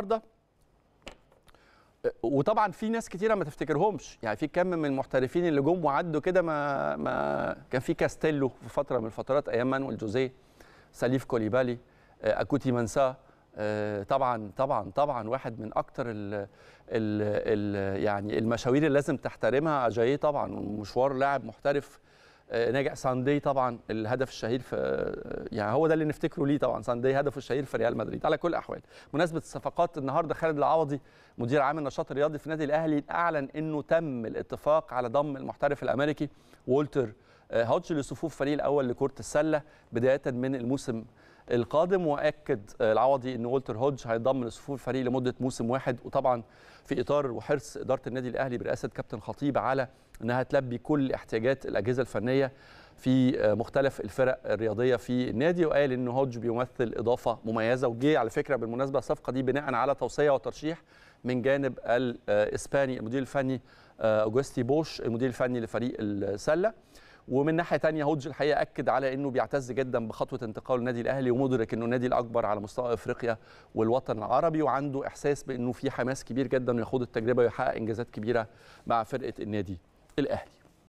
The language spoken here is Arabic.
النهارده أه، وطبعا في ناس كتيره ما تفتكرهمش يعني في كم من المحترفين اللي جم وعدوا كده ما ما كان في كاستيلو في فتره من الفترات ايام مانويل جوزيه سليف كوليبالي أه، اكوتي منسا أه، طبعا طبعا طبعا واحد من اكتر ال ال يعني المشاوير اللي لازم تحترمها اجاييه طبعا مشوار لاعب محترف آه، ناجح ساندي طبعا الهدف الشهير في آه، يعني هو ده اللي نفتكره ليه طبعا ساندي هدفه الشهير في ريال مدريد على كل الاحوال مناسبه الصفقات النهارده خالد العوضي مدير عام النشاط الرياضي في النادي الاهلي اعلن انه تم الاتفاق على ضم المحترف الامريكي وولتر هوج آه، لصفوف فريق الاول لكره السله بدايه من الموسم القادم واكد آه، العوضي ان والتر هودج هينضم لصفوف الفريق لمده موسم واحد وطبعا في اطار وحرص اداره النادي الاهلي برئاسه كابتن خطيب على انها تلبي كل احتياجات الاجهزه الفنيه في آه، مختلف الفرق الرياضيه في النادي وقال ان هودج بيمثل اضافه مميزه وجه على فكره بالمناسبه الصفقه دي بناء على توصيه وترشيح من جانب الاسباني المدير الفني اوجستي بوش المدير الفني لفريق السله ومن ناحيه ثانيه هودج الحقيقه اكد على انه بيعتز جدا بخطوه انتقاله النادي الاهلي ومدرك انه النادي الاكبر على مستوى افريقيا والوطن العربي وعنده احساس بانه في حماس كبير جدا يخوض التجربه ويحقق انجازات كبيره مع فرقه النادي الاهلي